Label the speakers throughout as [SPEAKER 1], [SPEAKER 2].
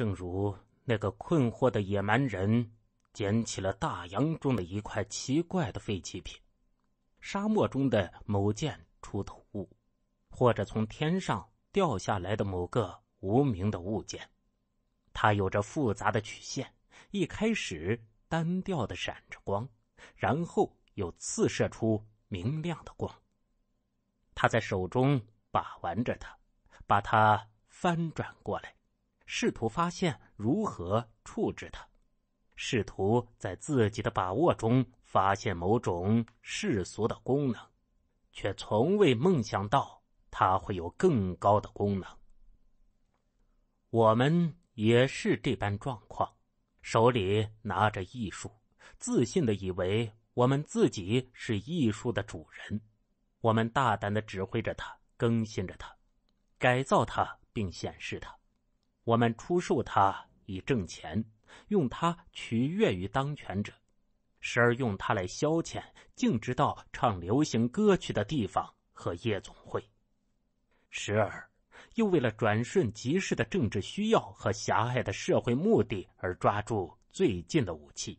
[SPEAKER 1] 正如那个困惑的野蛮人捡起了大洋中的一块奇怪的废弃品，沙漠中的某件出土物，或者从天上掉下来的某个无名的物件，它有着复杂的曲线，一开始单调的闪着光，然后又刺射出明亮的光。他在手中把玩着它，把它翻转过来。试图发现如何处置它，试图在自己的把握中发现某种世俗的功能，却从未梦想到它会有更高的功能。我们也是这般状况，手里拿着艺术，自信的以为我们自己是艺术的主人，我们大胆的指挥着它，更新着它，改造它，并显示它。我们出售它以挣钱，用它取悦于当权者，时而用它来消遣，径直到唱流行歌曲的地方和夜总会；时而又为了转瞬即逝的政治需要和狭隘的社会目的而抓住最近的武器，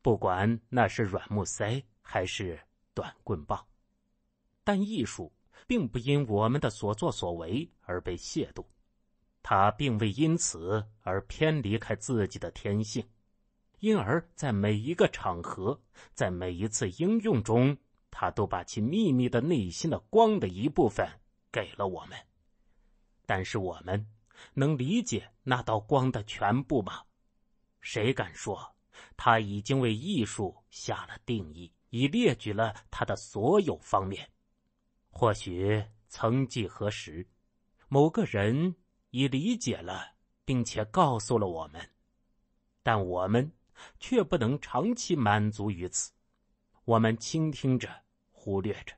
[SPEAKER 1] 不管那是软木塞还是短棍棒。但艺术并不因我们的所作所为而被亵渎。他并未因此而偏离开自己的天性，因而，在每一个场合，在每一次应用中，他都把其秘密的内心的光的一部分给了我们。但是，我们能理解那道光的全部吗？谁敢说他已经为艺术下了定义，已列举了他的所有方面？或许曾几何时，某个人。已理解了，并且告诉了我们，但我们却不能长期满足于此。我们倾听着，忽略着，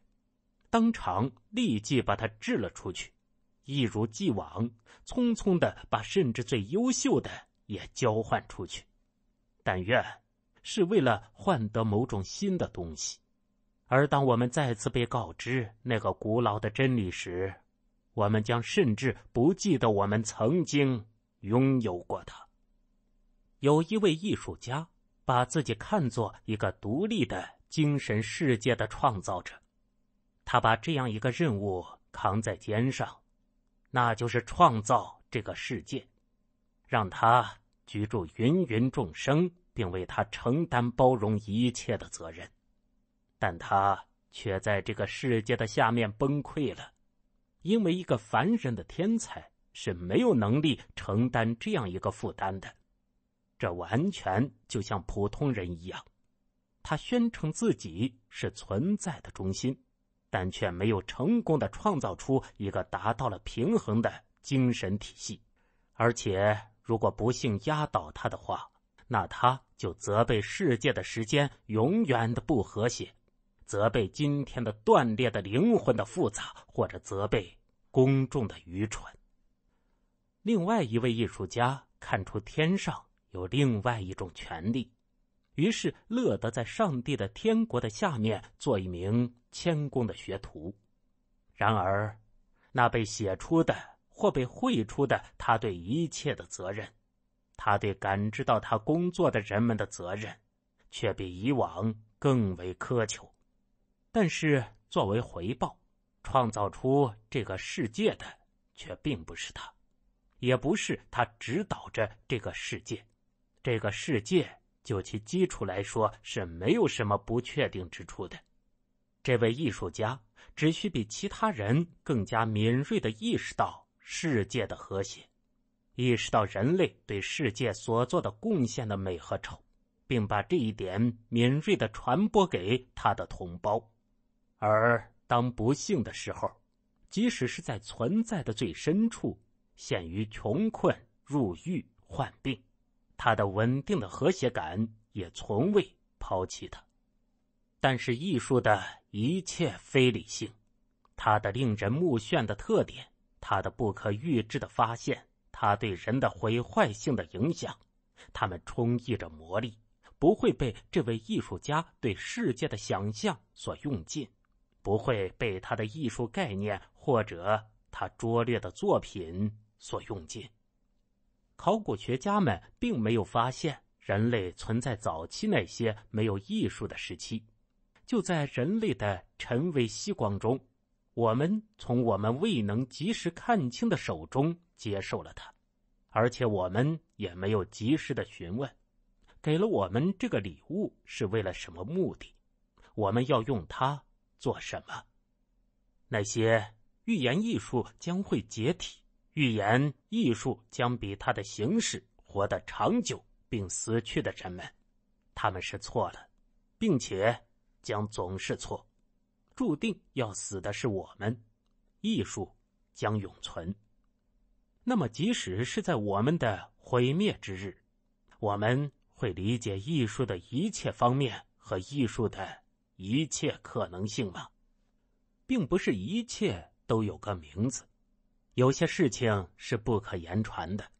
[SPEAKER 1] 当场立即把它掷了出去，一如既往，匆匆的把甚至最优秀的也交换出去。但愿是为了换得某种新的东西。而当我们再次被告知那个古老的真理时，我们将甚至不记得我们曾经拥有过它。有一位艺术家把自己看作一个独立的精神世界的创造者，他把这样一个任务扛在肩上，那就是创造这个世界，让他居住芸芸众生，并为他承担包容一切的责任。但他却在这个世界的下面崩溃了。因为一个凡人的天才是没有能力承担这样一个负担的，这完全就像普通人一样。他宣称自己是存在的中心，但却没有成功的创造出一个达到了平衡的精神体系。而且，如果不幸压倒他的话，那他就责备世界的时间永远的不和谐。责备今天的断裂的灵魂的复杂，或者责备公众的愚蠢。另外一位艺术家看出天上有另外一种权利，于是乐得在上帝的天国的下面做一名谦恭的学徒。然而，那被写出的或被绘出的，他对一切的责任，他对感知到他工作的人们的责任，却比以往更为苛求。但是，作为回报，创造出这个世界的却并不是他，也不是他指导着这个世界。这个世界就其基础来说是没有什么不确定之处的。这位艺术家只需比其他人更加敏锐的意识到世界的和谐，意识到人类对世界所做的贡献的美和丑，并把这一点敏锐的传播给他的同胞。而当不幸的时候，即使是在存在的最深处，陷于穷困、入狱、患病，他的稳定的和谐感也从未抛弃他。但是，艺术的一切非理性，它的令人目眩的特点，它的不可预知的发现，它对人的毁坏性的影响，它们充溢着魔力，不会被这位艺术家对世界的想象所用尽。不会被他的艺术概念或者他拙劣的作品所用尽。考古学家们并没有发现人类存在早期那些没有艺术的时期。就在人类的陈微希光中，我们从我们未能及时看清的手中接受了它，而且我们也没有及时的询问，给了我们这个礼物是为了什么目的？我们要用它。做什么？那些预言艺术将会解体，预言艺术将比它的形式活得长久，并死去的人们，他们是错了，并且将总是错。注定要死的是我们，艺术将永存。那么，即使是在我们的毁灭之日，我们会理解艺术的一切方面和艺术的。一切可能性吗？并不是一切都有个名字，有些事情是不可言传的。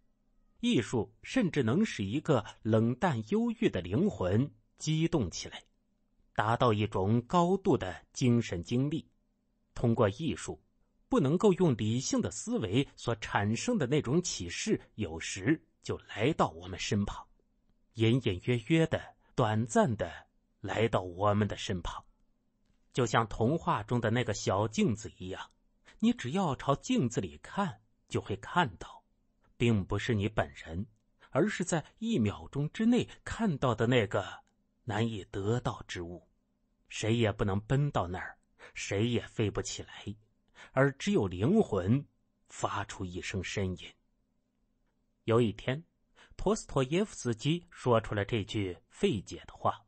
[SPEAKER 1] 艺术甚至能使一个冷淡忧郁的灵魂激动起来，达到一种高度的精神经历。通过艺术，不能够用理性的思维所产生的那种启示，有时就来到我们身旁，隐隐约约的，短暂的。来到我们的身旁，就像童话中的那个小镜子一样，你只要朝镜子里看，就会看到，并不是你本人，而是在一秒钟之内看到的那个难以得到之物。谁也不能奔到那儿，谁也飞不起来，而只有灵魂发出一声呻吟。有一天，陀思妥耶夫斯基说出了这句费解的话。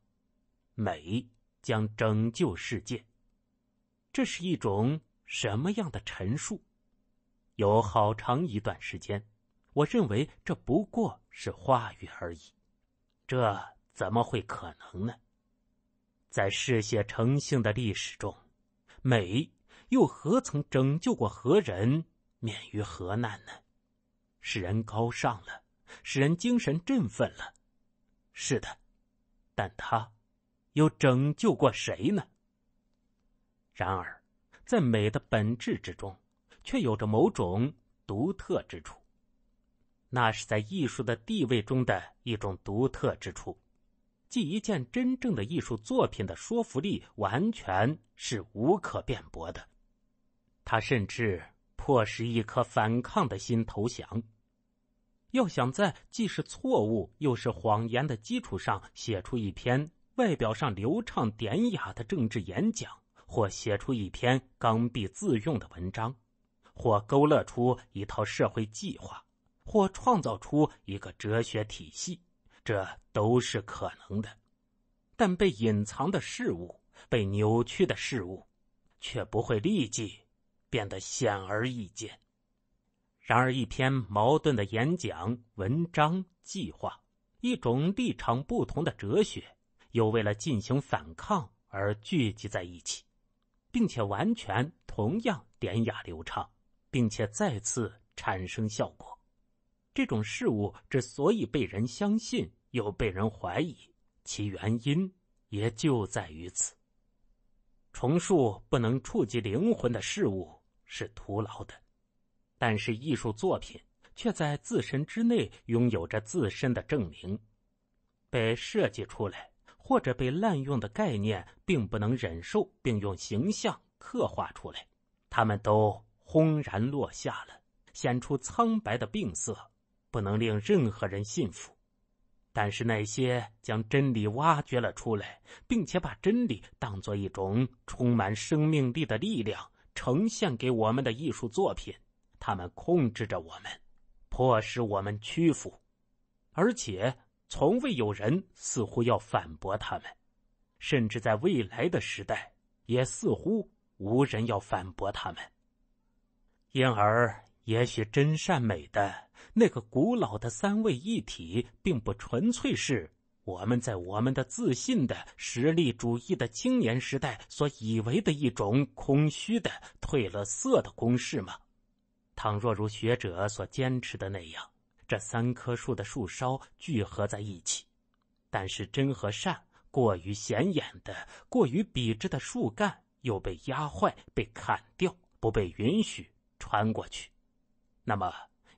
[SPEAKER 1] 美将拯救世界，这是一种什么样的陈述？有好长一段时间，我认为这不过是话语而已。这怎么会可能呢？在嗜血成性的历史中，美又何曾拯救过何人免于何难呢？使人高尚了，使人精神振奋了。是的，但他。又拯救过谁呢？然而，在美的本质之中，却有着某种独特之处，那是在艺术的地位中的一种独特之处，即一件真正的艺术作品的说服力完全是无可辩驳的，他甚至迫使一颗反抗的心投降。要想在既是错误又是谎言的基础上写出一篇。外表上流畅典雅的政治演讲，或写出一篇刚愎自用的文章，或勾勒出一套社会计划，或创造出一个哲学体系，这都是可能的。但被隐藏的事物，被扭曲的事物，却不会立即变得显而易见。然而，一篇矛盾的演讲、文章、计划，一种立场不同的哲学。又为了进行反抗而聚集在一起，并且完全同样典雅流畅，并且再次产生效果。这种事物之所以被人相信又被人怀疑，其原因也就在于此。重塑不能触及灵魂的事物是徒劳的，但是艺术作品却在自身之内拥有着自身的证明，被设计出来。或者被滥用的概念，并不能忍受，并用形象刻画出来，他们都轰然落下了，显出苍白的病色，不能令任何人信服。但是那些将真理挖掘了出来，并且把真理当作一种充满生命力的力量呈现给我们的艺术作品，它们控制着我们，迫使我们屈服，而且。从未有人似乎要反驳他们，甚至在未来的时代，也似乎无人要反驳他们。因而，也许真善美的那个古老的三位一体，并不纯粹是我们在我们的自信的实力主义的青年时代所以为的一种空虚的褪了色的公式吗？倘若如学者所坚持的那样。这三棵树的树梢聚合在一起，但是针和扇过于显眼的、过于笔直的树干又被压坏、被砍掉，不被允许穿过去。那么，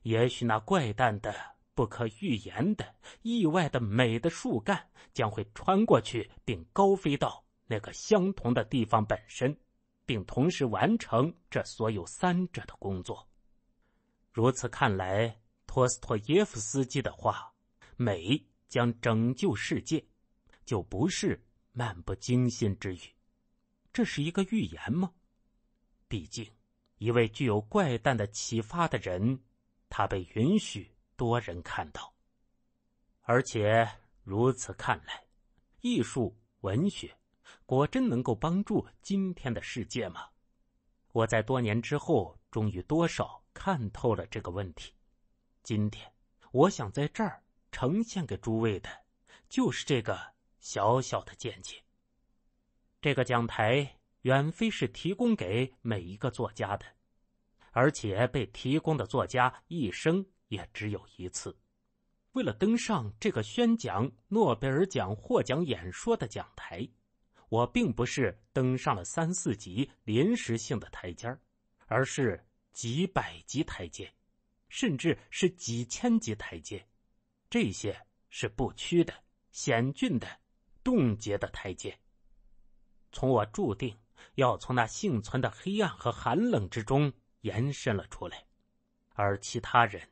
[SPEAKER 1] 也许那怪诞的、不可预言的、意外的美的树干将会穿过去，并高飞到那个相同的地方本身，并同时完成这所有三者的工作。如此看来。托斯托耶夫斯基的话：“美将拯救世界”，就不是漫不经心之语。这是一个预言吗？毕竟，一位具有怪诞的启发的人，他被允许多人看到。而且如此看来，艺术文学果真能够帮助今天的世界吗？我在多年之后终于多少看透了这个问题。今天，我想在这儿呈现给诸位的，就是这个小小的见解。这个讲台远非是提供给每一个作家的，而且被提供的作家一生也只有一次。为了登上这个宣讲诺贝尔奖获奖演说的讲台，我并不是登上了三四级临时性的台阶儿，而是几百级台阶。甚至是几千级台阶，这些是不屈的、险峻的、冻结的台阶。从我注定要从那幸存的黑暗和寒冷之中延伸了出来，而其他人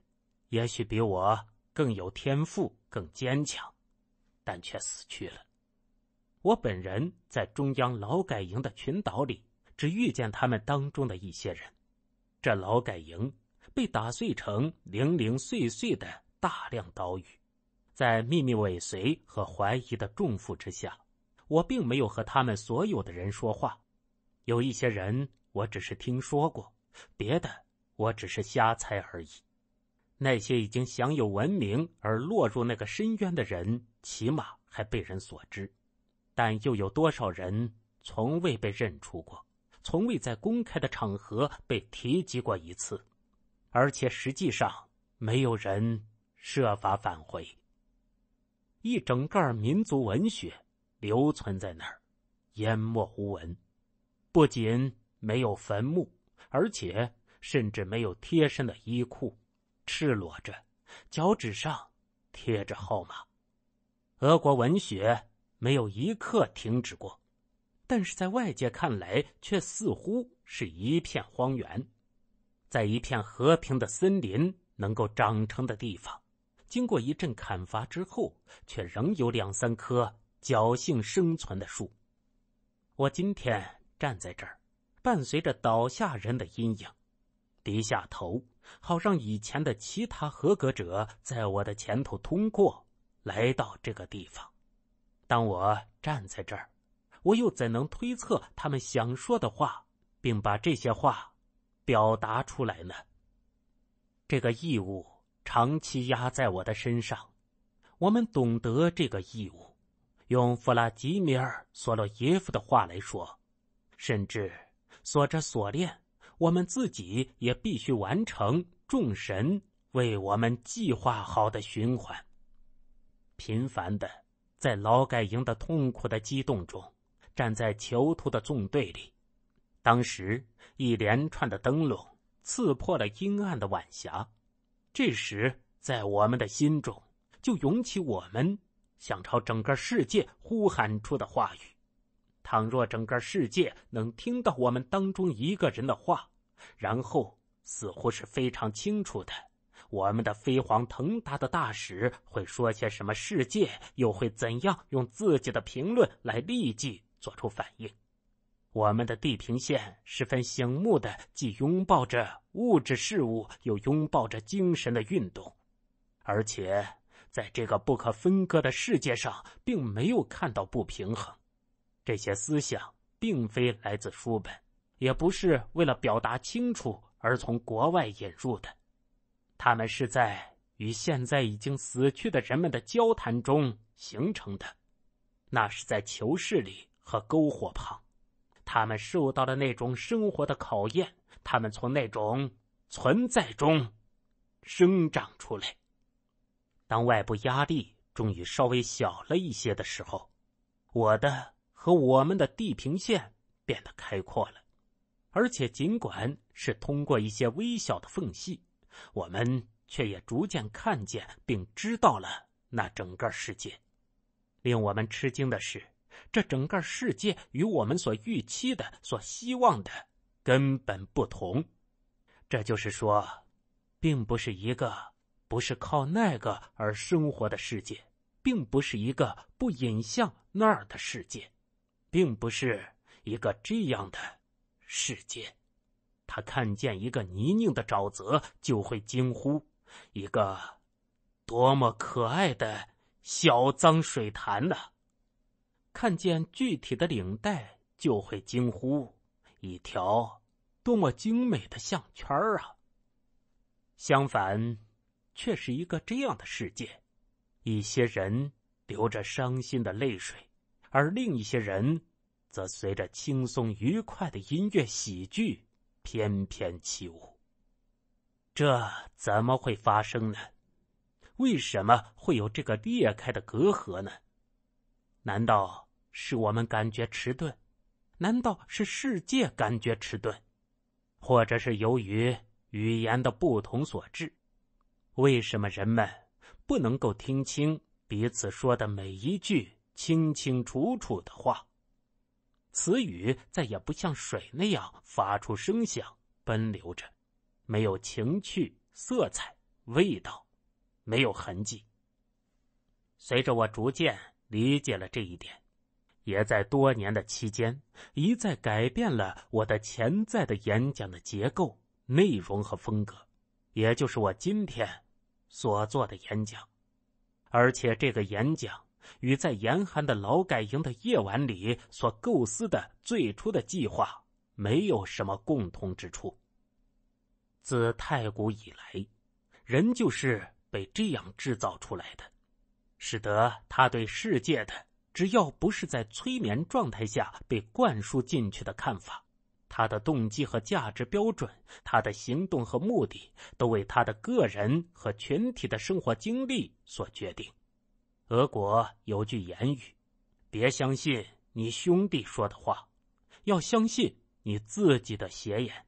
[SPEAKER 1] 也许比我更有天赋、更坚强，但却死去了。我本人在中央劳改营的群岛里，只遇见他们当中的一些人。这劳改营。被打碎成零零碎碎的大量岛屿，在秘密尾随和怀疑的重负之下，我并没有和他们所有的人说话。有一些人我只是听说过，别的我只是瞎猜而已。那些已经享有文明而落入那个深渊的人，起码还被人所知，但又有多少人从未被认出过，从未在公开的场合被提及过一次？而且实际上，没有人设法返回。一整个民族文学留存在那儿，淹没无闻。不仅没有坟墓，而且甚至没有贴身的衣裤，赤裸着，脚趾上贴着号码。俄国文学没有一刻停止过，但是在外界看来，却似乎是一片荒原。在一片和平的森林能够长成的地方，经过一阵砍伐之后，却仍有两三棵侥幸生存的树。我今天站在这儿，伴随着倒下人的阴影，低下头，好让以前的其他合格者在我的前头通过来到这个地方。当我站在这儿，我又怎能推测他们想说的话，并把这些话？表达出来呢。这个义务长期压在我的身上，我们懂得这个义务。用弗拉基米尔·索洛耶夫的话来说，甚至锁着锁链，我们自己也必须完成众神为我们计划好的循环。频繁的在劳改营的痛苦的激动中，站在囚徒的纵队里。当时，一连串的灯笼刺破了阴暗的晚霞。这时，在我们的心中，就涌起我们想朝整个世界呼喊出的话语。倘若整个世界能听到我们当中一个人的话，然后似乎是非常清楚的，我们的飞黄腾达的大使会说些什么，世界又会怎样用自己的评论来立即做出反应。我们的地平线十分醒目的，既拥抱着物质事物，又拥抱着精神的运动，而且在这个不可分割的世界上，并没有看到不平衡。这些思想并非来自书本，也不是为了表达清楚而从国外引入的，他们是在与现在已经死去的人们的交谈中形成的，那是在囚室里和篝火旁。他们受到了那种生活的考验，他们从那种存在中生长出来。当外部压力终于稍微小了一些的时候，我的和我们的地平线变得开阔了，而且尽管是通过一些微小的缝隙，我们却也逐渐看见并知道了那整个世界。令我们吃惊的是。这整个世界与我们所预期的、所希望的，根本不同。这就是说，并不是一个不是靠那个而生活的世界，并不是一个不引向那儿的世界，并不是一个这样的世界。他看见一个泥泞的沼泽，就会惊呼：“一个多么可爱的小脏水潭呢！”看见具体的领带就会惊呼：“一条多么精美的项圈啊！”相反，却是一个这样的世界：一些人流着伤心的泪水，而另一些人则随着轻松愉快的音乐喜剧翩翩起舞。这怎么会发生呢？为什么会有这个裂开的隔阂呢？难道？是我们感觉迟钝，难道是世界感觉迟钝，或者是由于语言的不同所致？为什么人们不能够听清彼此说的每一句清清楚楚的话？词语再也不像水那样发出声响，奔流着，没有情趣、色彩、味道，没有痕迹。随着我逐渐理解了这一点。也在多年的期间一再改变了我的潜在的演讲的结构、内容和风格，也就是我今天所做的演讲。而且这个演讲与在严寒的劳改营的夜晚里所构思的最初的计划没有什么共同之处。自太古以来，人就是被这样制造出来的，使得他对世界的。只要不是在催眠状态下被灌输进去的看法，他的动机和价值标准，他的行动和目的，都为他的个人和群体的生活经历所决定。俄国有句言语：“别相信你兄弟说的话，要相信你自己的邪眼。”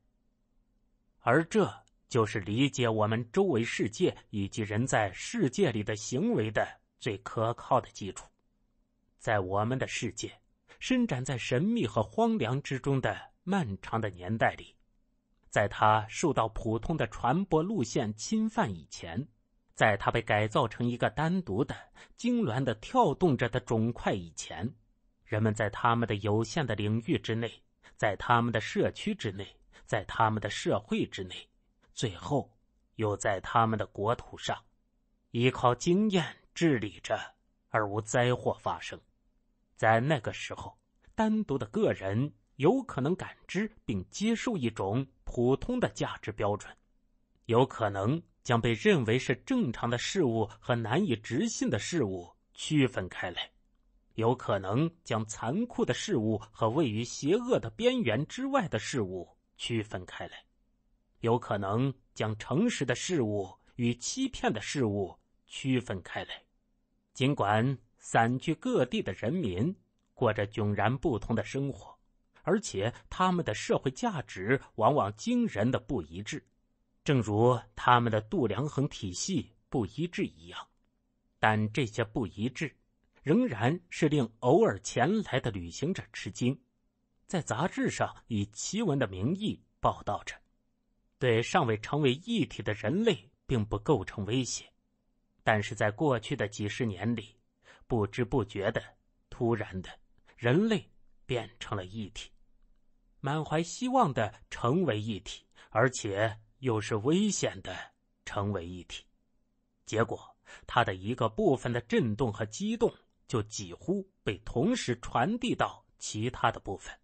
[SPEAKER 1] 而这就是理解我们周围世界以及人在世界里的行为的最可靠的基础。在我们的世界，伸展在神秘和荒凉之中的漫长的年代里，在它受到普通的传播路线侵犯以前，在它被改造成一个单独的痉挛的跳动着的肿块以前，人们在他们的有限的领域之内，在他们的社区之内，在他们的社会之内，最后又在他们的国土上，依靠经验治理着，而无灾祸发生。在那个时候，单独的个人有可能感知并接受一种普通的价值标准，有可能将被认为是正常的事物和难以置信的事物区分开来，有可能将残酷的事物和位于邪恶的边缘之外的事物区分开来，有可能将诚实的事物与欺骗的事物区分开来，尽管。散居各地的人民过着迥然不同的生活，而且他们的社会价值往往惊人的不一致，正如他们的度量衡体系不一致一样。但这些不一致仍然是令偶尔前来的旅行者吃惊，在杂志上以奇闻的名义报道着，对尚未成为一体的人类并不构成威胁。但是在过去的几十年里，不知不觉的，突然的，人类变成了一体，满怀希望的成为一体，而且又是危险的成为一体。结果，它的一个部分的震动和激动就几乎被同时传递到其他的部分。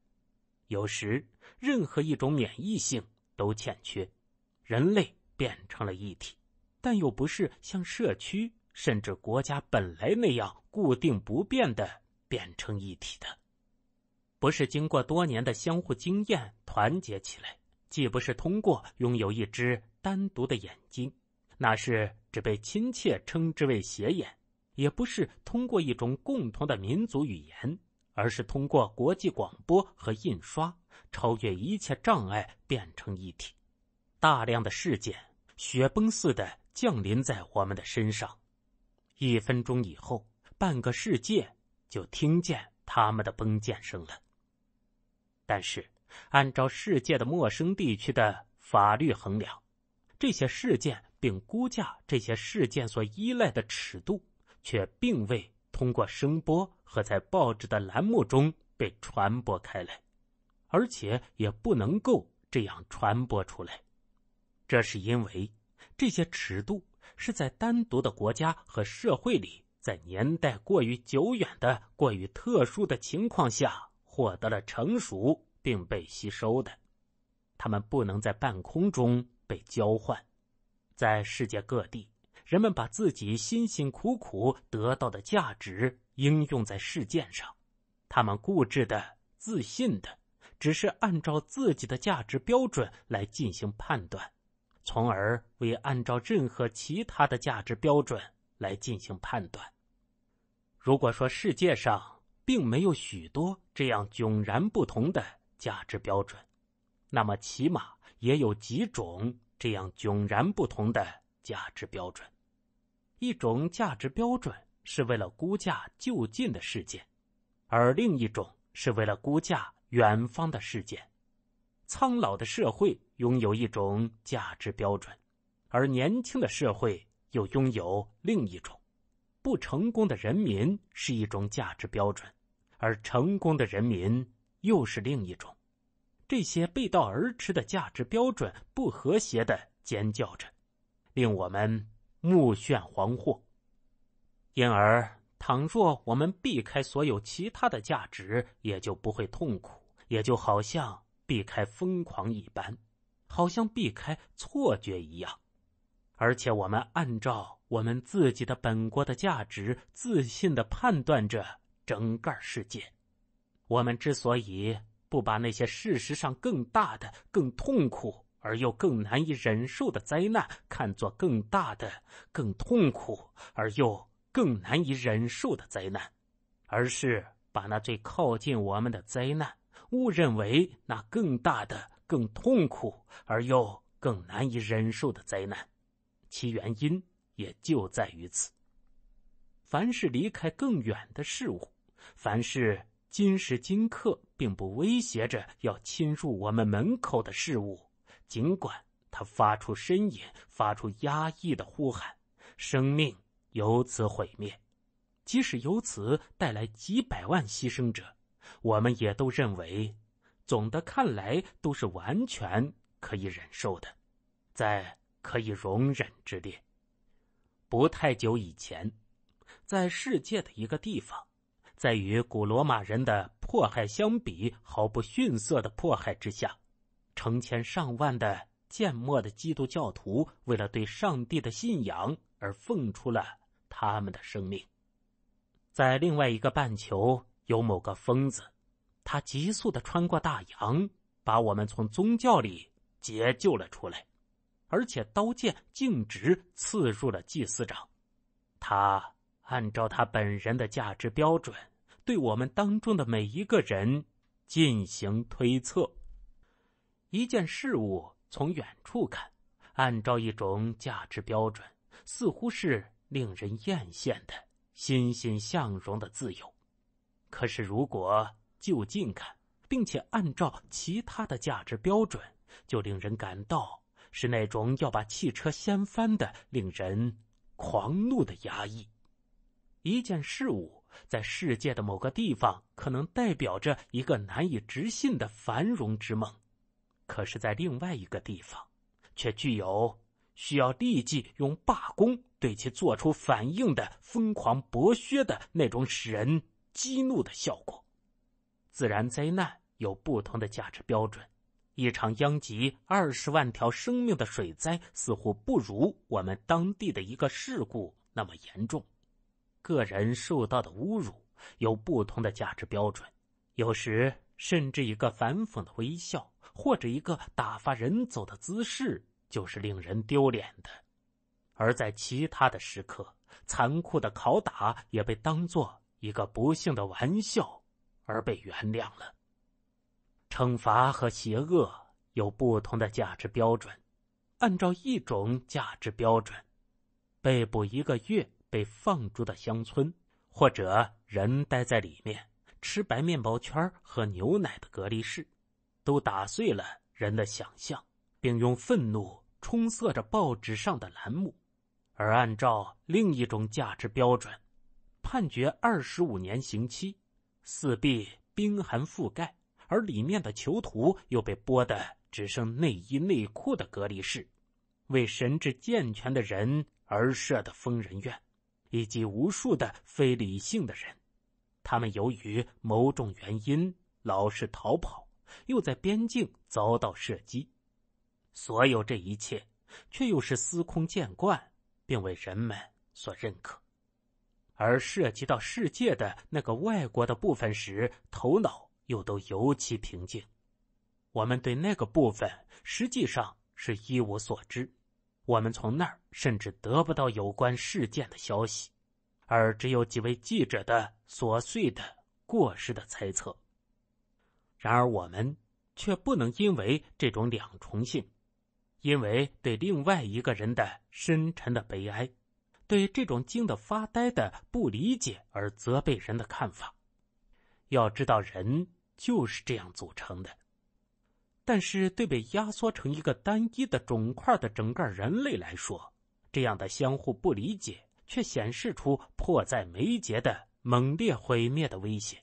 [SPEAKER 1] 有时，任何一种免疫性都欠缺，人类变成了一体，但又不是像社区。甚至国家本来那样固定不变的变成一体的，不是经过多年的相互经验团结起来，既不是通过拥有一只单独的眼睛，那是只被亲切称之为斜眼，也不是通过一种共同的民族语言，而是通过国际广播和印刷，超越一切障碍变成一体。大量的事件雪崩似的降临在我们的身上。一分钟以后，半个世界就听见他们的崩溅声了。但是，按照世界的陌生地区的法律衡量，这些事件并估价这些事件所依赖的尺度，却并未通过声波和在报纸的栏目中被传播开来，而且也不能够这样传播出来，这是因为这些尺度。是在单独的国家和社会里，在年代过于久远的、过于特殊的情况下获得了成熟并被吸收的。他们不能在半空中被交换。在世界各地，人们把自己辛辛苦苦得到的价值应用在事件上。他们固执的、自信的，只是按照自己的价值标准来进行判断。从而未按照任何其他的价值标准来进行判断。如果说世界上并没有许多这样迥然不同的价值标准，那么起码也有几种这样迥然不同的价值标准。一种价值标准是为了估价就近的事件，而另一种是为了估价远方的事件。苍老的社会拥有一种价值标准，而年轻的社会又拥有另一种。不成功的人民是一种价值标准，而成功的人民又是另一种。这些背道而驰的价值标准不和谐的尖叫着，令我们目眩惶惑。因而，倘若我们避开所有其他的价值，也就不会痛苦，也就好像。避开疯狂一般，好像避开错觉一样。而且，我们按照我们自己的本国的价值，自信的判断着整个世界。我们之所以不把那些事实上更大的、更痛苦而又更难以忍受的灾难看作更大的、更痛苦而又更难以忍受的灾难，而是把那最靠近我们的灾难。误认为那更大的、更痛苦而又更难以忍受的灾难，其原因也就在于此。凡是离开更远的事物，凡是今时今刻并不威胁着要侵入我们门口的事物，尽管它发出呻吟，发出压抑的呼喊，生命由此毁灭，即使由此带来几百万牺牲者。我们也都认为，总的看来都是完全可以忍受的，在可以容忍之列。不太久以前，在世界的一个地方，在与古罗马人的迫害相比毫不逊色的迫害之下，成千上万的缄默的基督教徒为了对上帝的信仰而奉出了他们的生命。在另外一个半球。有某个疯子，他急速的穿过大洋，把我们从宗教里解救了出来，而且刀剑径直刺入了祭司长。他按照他本人的价值标准，对我们当中的每一个人进行推测。一件事物从远处看，按照一种价值标准，似乎是令人艳羡的、欣欣向荣的自由。可是，如果就近看，并且按照其他的价值标准，就令人感到是那种要把汽车掀翻的、令人狂怒的压抑。一件事物在世界的某个地方可能代表着一个难以置信的繁荣之梦，可是，在另外一个地方，却具有需要立即用罢工对其作出反应的疯狂剥削的那种使人。激怒的效果。自然灾难有不同的价值标准，一场殃及二十万条生命的水灾，似乎不如我们当地的一个事故那么严重。个人受到的侮辱有不同的价值标准，有时甚至一个反讽的微笑，或者一个打发人走的姿势，就是令人丢脸的。而在其他的时刻，残酷的拷打也被当作。一个不幸的玩笑，而被原谅了。惩罚和邪恶有不同的价值标准。按照一种价值标准，被捕一个月、被放逐的乡村，或者人待在里面吃白面包圈和牛奶的隔离室，都打碎了人的想象，并用愤怒充塞着报纸上的栏目；而按照另一种价值标准。判决二十五年刑期，四壁冰寒覆盖，而里面的囚徒又被剥得只剩内衣内裤的隔离室，为神智健全的人而设的疯人院，以及无数的非理性的人，他们由于某种原因老是逃跑，又在边境遭到射击，所有这一切却又是司空见惯，并为人们所认可。而涉及到世界的那个外国的部分时，头脑又都尤其平静。我们对那个部分实际上是一无所知，我们从那儿甚至得不到有关事件的消息，而只有几位记者的琐碎的、过失的猜测。然而，我们却不能因为这种两重性，因为对另外一个人的深沉的悲哀。对这种惊的发呆的不理解而责备人的看法，要知道人就是这样组成的。但是，对被压缩成一个单一的肿块的整个人类来说，这样的相互不理解却显示出迫在眉睫的猛烈毁灭的威胁。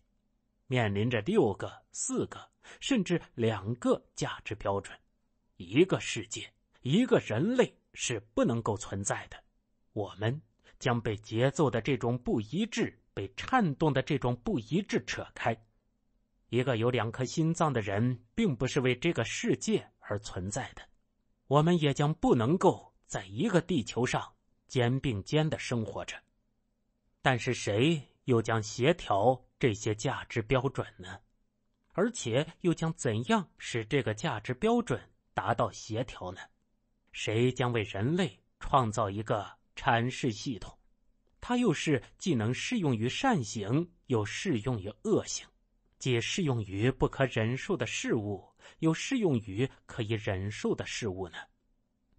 [SPEAKER 1] 面临着六个、四个甚至两个价值标准，一个世界、一个人类是不能够存在的。我们将被节奏的这种不一致、被颤动的这种不一致扯开。一个有两颗心脏的人，并不是为这个世界而存在的。我们也将不能够在一个地球上肩并肩的生活着。但是谁又将协调这些价值标准呢？而且又将怎样使这个价值标准达到协调呢？谁将为人类创造一个？阐释系统，它又是既能适用于善行，又适用于恶行，既适用于不可忍受的事物，又适用于可以忍受的事物呢？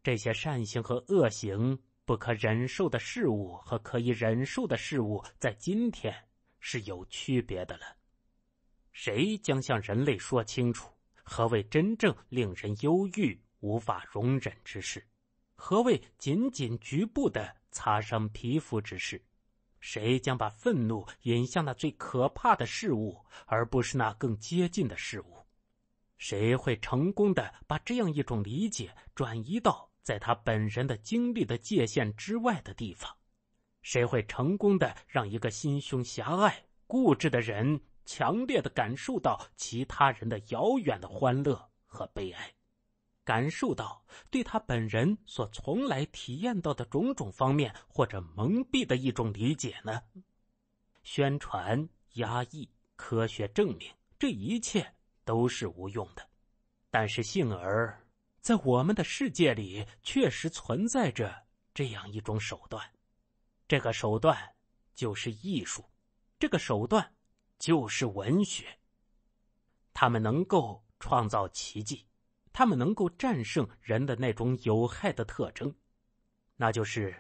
[SPEAKER 1] 这些善行和恶行，不可忍受的事物和可以忍受的事物，在今天是有区别的了。谁将向人类说清楚何谓真正令人忧郁、无法容忍之事？何谓仅仅局部的擦伤皮肤之事？谁将把愤怒引向那最可怕的事物，而不是那更接近的事物？谁会成功的把这样一种理解转移到在他本人的经历的界限之外的地方？谁会成功的让一个心胸狭隘、固执的人强烈的感受到其他人的遥远的欢乐和悲哀？感受到对他本人所从来体验到的种种方面或者蒙蔽的一种理解呢？宣传、压抑、科学证明，这一切都是无用的。但是，幸而，在我们的世界里确实存在着这样一种手段，这个手段就是艺术，这个手段就是文学。他们能够创造奇迹。他们能够战胜人的那种有害的特征，那就是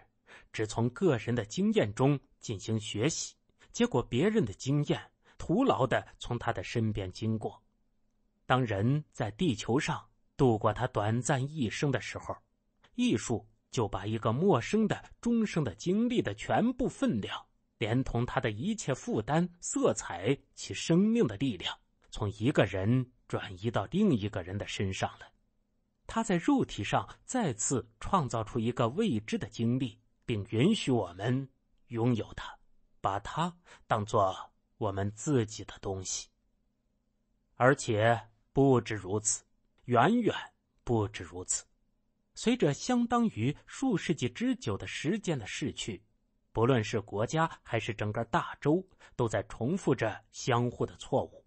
[SPEAKER 1] 只从个人的经验中进行学习，结果别人的经验徒劳的从他的身边经过。当人在地球上度过他短暂一生的时候，艺术就把一个陌生的终生的经历的全部分量，连同他的一切负担、色彩、其生命的力量，从一个人。转移到另一个人的身上了。他在肉体上再次创造出一个未知的经历，并允许我们拥有它，把它当做我们自己的东西。而且不止如此，远远不止如此。随着相当于数世纪之久的时间的逝去，不论是国家还是整个大洲，都在重复着相互的错误。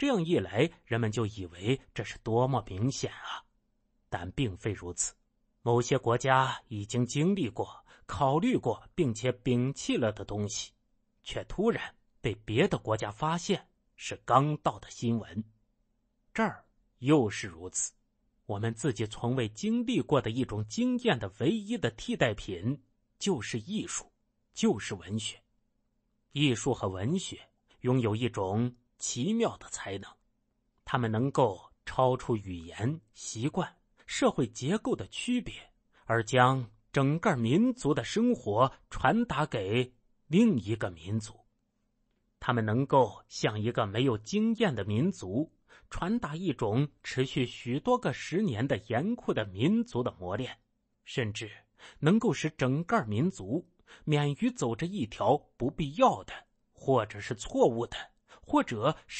[SPEAKER 1] 这样一来，人们就以为这是多么明显啊！但并非如此。某些国家已经经历过、考虑过并且摒弃了的东西，却突然被别的国家发现是刚到的新闻。这儿又是如此。我们自己从未经历过的一种经验的唯一的替代品，就是艺术，就是文学。艺术和文学拥有一种。奇妙的才能，他们能够超出语言、习惯、社会结构的区别，而将整个民族的生活传达给另一个民族。他们能够向一个没有经验的民族传达一种持续许多个十年的严酷的民族的磨练，甚至能够使整个民族免于走着一条不必要的或者是错误的。或者是。